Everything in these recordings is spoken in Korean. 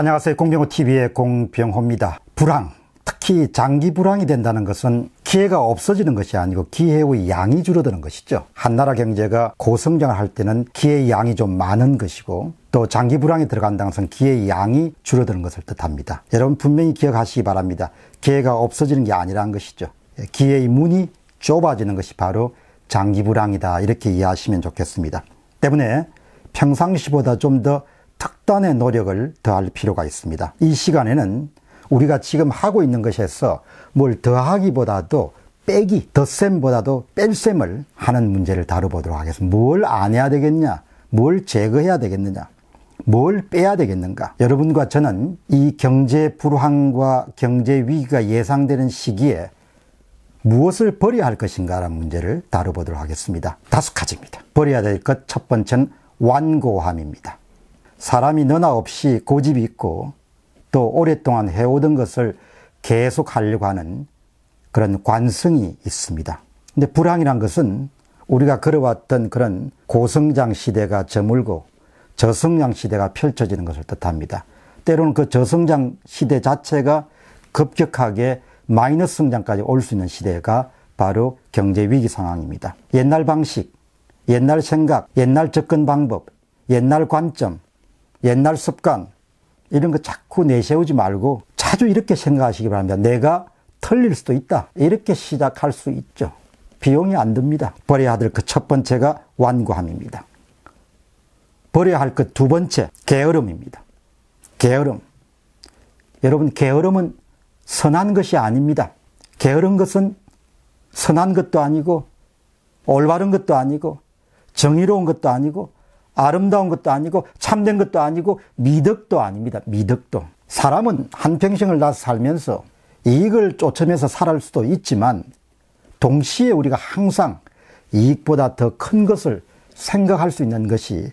안녕하세요. 공병호TV의 공병호입니다. 불황, 특히 장기 불황이 된다는 것은 기회가 없어지는 것이 아니고 기회의 양이 줄어드는 것이죠. 한 나라 경제가 고성장을 할 때는 기회의 양이 좀 많은 것이고 또 장기 불황이 들어간다는 것은 기회의 양이 줄어드는 것을 뜻합니다. 여러분 분명히 기억하시기 바랍니다. 기회가 없어지는 게 아니라는 것이죠. 예, 기회의 문이 좁아지는 것이 바로 장기 불황이다. 이렇게 이해하시면 좋겠습니다. 때문에 평상시보다 좀더 약단의 노력을 더할 필요가 있습니다. 이 시간에는 우리가 지금 하고 있는 것에서 뭘 더하기보다도 빼기, 덧셈보다도 뺄셈을 하는 문제를 다뤄보도록 하겠습니다. 뭘 안 해야 되겠냐? 뭘 제거해야 되겠느냐? 뭘 빼야 되겠는가? 여러분과 저는 이 경제 불황과 경제 위기가 예상되는 시기에 무엇을 버려야 할 것인가라는 문제를 다뤄보도록 하겠습니다. 다섯 가지입니다. 버려야 될 것 첫 번째는 완고함입니다. 사람이 너나 없이 고집이 있고 또 오랫동안 해오던 것을 계속 하려고 하는 그런 관성이 있습니다. 근데 불황이란 것은 우리가 걸어왔던 그런 고성장 시대가 저물고 저성장 시대가 펼쳐지는 것을 뜻합니다. 때로는 그 저성장 시대 자체가 급격하게 마이너스 성장까지 올 수 있는 시대가 바로 경제 위기 상황입니다. 옛날 방식, 옛날 생각, 옛날 접근 방법, 옛날 관점, 옛날 습관 이런 거 자꾸 내세우지 말고 자주 이렇게 생각하시기 바랍니다. 내가 틀릴 수도 있다. 이렇게 시작할 수 있죠. 비용이 안 듭니다. 버려야 될 그 첫 번째가 완고함입니다. 버려야 할 그 두 번째 게으름입니다. 게으름. 여러분 게으름은 선한 것이 아닙니다. 게으른 것은 선한 것도 아니고 올바른 것도 아니고 정의로운 것도 아니고 아름다운 것도 아니고 참된 것도 아니고 미덕도 아닙니다. 미덕도. 사람은 한평생을 다 살면서 이익을 쫓으면서 살할 수도 있지만 동시에 우리가 항상 이익보다 더 큰 것을 생각할 수 있는 것이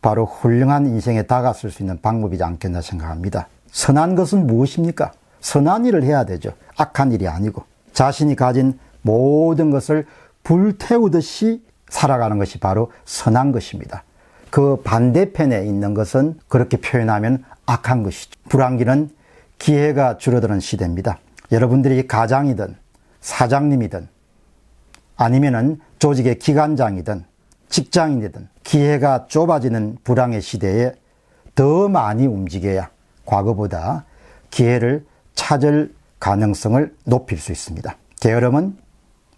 바로 훌륭한 인생에 다가설 수 있는 방법이지 않겠나 생각합니다. 선한 것은 무엇입니까? 선한 일을 해야 되죠. 악한 일이 아니고. 자신이 가진 모든 것을 불태우듯이 살아가는 것이 바로 선한 것입니다. 그 반대편에 있는 것은 그렇게 표현하면 악한 것이죠. 불황기는 기회가 줄어드는 시대입니다. 여러분들이 가장이든 사장님이든 아니면은 조직의 기관장이든 직장인이든 기회가 좁아지는 불황의 시대에 더 많이 움직여야 과거보다 기회를 찾을 가능성을 높일 수 있습니다. 게으름은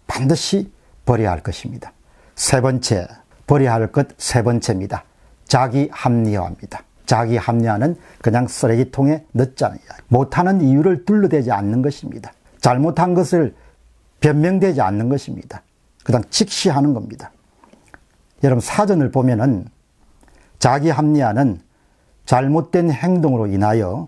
반드시 버려야 할 것입니다. 세 번째, 버려야 할 것 세 번째입니다. 자기 합리화합니다. 자기 합리화는 그냥 쓰레기통에 넣자는 이야. 못하는 이유를 둘러대지 않는 것입니다. 잘못한 것을 변명되지 않는 것입니다. 그냥 직시하는 겁니다. 여러분 사전을 보면은 자기 합리화는 잘못된 행동으로 인하여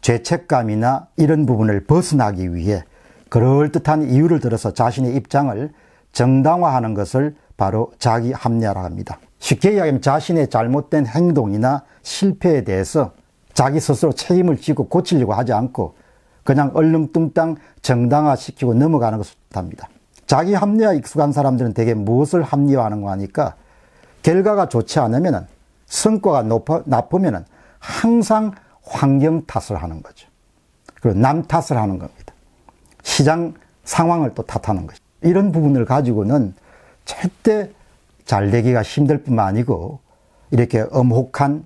죄책감이나 이런 부분을 벗어나기 위해 그럴듯한 이유를 들어서 자신의 입장을 정당화하는 것을 바로 자기 합리화라 합니다. 쉽게 이야기하면 자신의 잘못된 행동이나 실패에 대해서 자기 스스로 책임을 지고 고치려고 하지 않고 그냥 얼렁뚱땅 정당화시키고 넘어가는 것을 뜻합니다. 자기 합리화 익숙한 사람들은 대개 무엇을 합리화하는거 하니까 결과가 좋지 않으면 성과가 높아, 나쁘면 항상 환경 탓을 하는 거죠. 그리고 남 탓을 하는 겁니다. 시장 상황을 또 탓하는 것이 이런 부분을 가지고는 절대 잘 되기가 힘들 뿐만 아니고 이렇게 엄혹한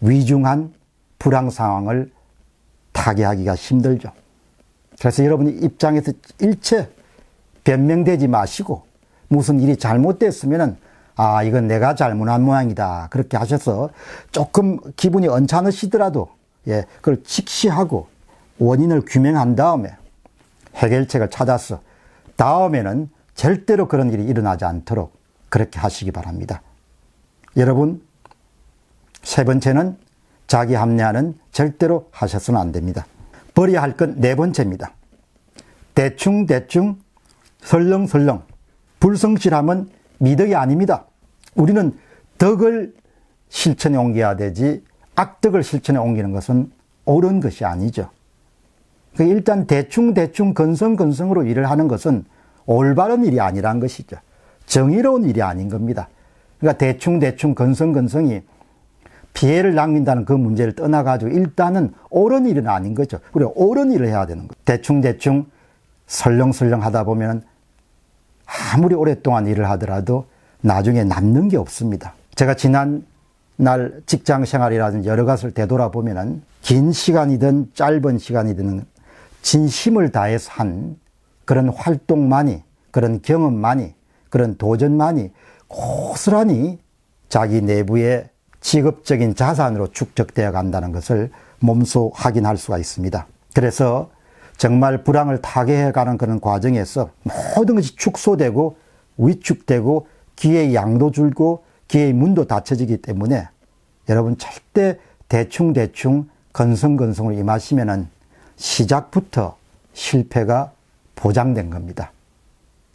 위중한 불황 상황을 타개하기가 힘들죠. 그래서 여러분이 입장에서 일체 변명되지 마시고 무슨 일이 잘못됐으면은 아, 이건 내가 잘못한 모양이다. 그렇게 하셔서 조금 기분이 언짢으시더라도 예, 그걸 직시하고 원인을 규명한 다음에 해결책을 찾아서 다음에는 절대로 그런 일이 일어나지 않도록 그렇게 하시기 바랍니다. 여러분, 세 번째는 자기 합리화는 절대로 하셔서는 안 됩니다. 버려야 할 건 네 번째입니다. 대충대충, 설렁설렁, 불성실함은 미덕이 아닙니다. 우리는 덕을 실천에 옮겨야 되지 악덕을 실천에 옮기는 것은 옳은 것이 아니죠. 그러니까 일단 대충대충 건성건성으로 일을 하는 것은 올바른 일이 아니란 것이죠. 정의로운 일이 아닌 겁니다. 그러니까 대충대충 건성건성이 피해를 남긴다는 그 문제를 떠나가지고 일단은 옳은 일은 아닌 거죠. 그리고 옳은 일을 해야 되는 거죠. 대충대충 설렁설렁 하다 보면 아무리 오랫동안 일을 하더라도 나중에 남는 게 없습니다. 제가 지난 날 직장 생활이라든지 여러 가지를 되돌아보면은 긴 시간이든 짧은 시간이든 진심을 다해서 한 그런 활동만이 그런 경험만이 그런 도전만이 고스란히 자기 내부의 직업적인 자산으로 축적되어 간다는 것을 몸소 확인할 수가 있습니다. 그래서 정말 불황을 타개해 가는 그런 과정에서 모든 것이 축소되고 위축되고 기회의 양도 줄고 기회의 문도 닫혀지기 때문에 여러분 절대 대충대충 건성건성으로 임하시면은 시작부터 실패가 보장된 겁니다.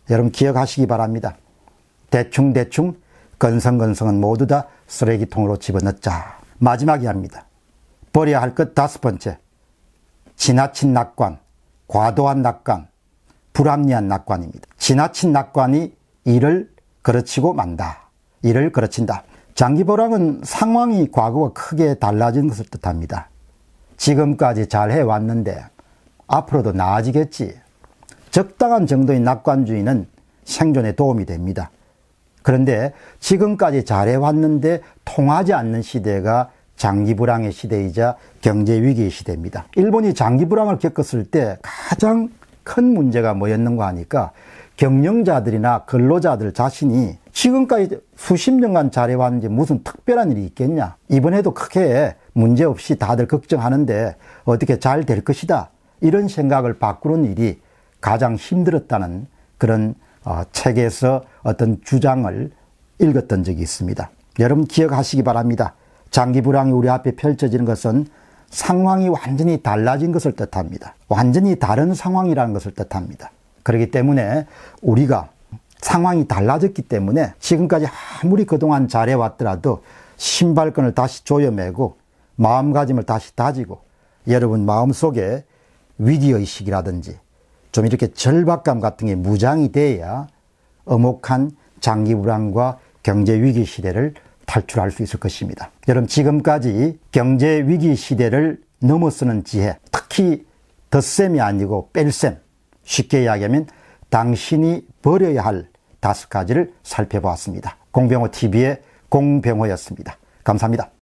여러분 기억하시기 바랍니다. 대충대충 건성건성은 모두 다 쓰레기통으로 집어넣자. 마지막이 합니다. 버려야 할 것 다섯 번째. 지나친 낙관, 과도한 낙관, 불합리한 낙관입니다. 지나친 낙관이 일을 그르치고 만다. 일을 그르친다. 장기보랑은 상황이 과거와 크게 달라진 것을 뜻합니다. 지금까지 잘 해왔는데 앞으로도 나아지겠지. 적당한 정도의 낙관주의는 생존에 도움이 됩니다. 그런데 지금까지 잘해왔는데 통하지 않는 시대가 장기 불황의 시대이자 경제 위기의 시대입니다. 일본이 장기 불황을 겪었을 때 가장 큰 문제가 뭐였는가 하니까 경영자들이나 근로자들 자신이 지금까지 수십 년간 잘해왔는지 무슨 특별한 일이 있겠냐. 이번에도 크게 문제없이 다들 걱정하는데 어떻게 잘 될 것이다. 이런 생각을 바꾸는 일이 가장 힘들었다는 그런 어, 책에서 어떤 주장을 읽었던 적이 있습니다. 여러분 기억하시기 바랍니다. 장기 불황이 우리 앞에 펼쳐지는 것은 상황이 완전히 달라진 것을 뜻합니다. 완전히 다른 상황이라는 것을 뜻합니다. 그렇기 때문에 우리가 상황이 달라졌기 때문에 지금까지 아무리 그동안 잘해왔더라도 신발끈을 다시 조여매고 마음가짐을 다시 다지고 여러분 마음속에 위기의식이라든지 좀 이렇게 절박감 같은 게 무장이 돼야 어혹한 장기 불안과 경제 위기 시대를 탈출할 수 있을 것입니다. 여러분 지금까지 경제 위기 시대를 넘어서는 지혜, 특히 덧셈이 아니고 뺄셈, 쉽게 이야기하면 당신이 버려야 할 다섯 가지를 살펴보았습니다. 공병호 TV의 공병호였습니다. 감사합니다.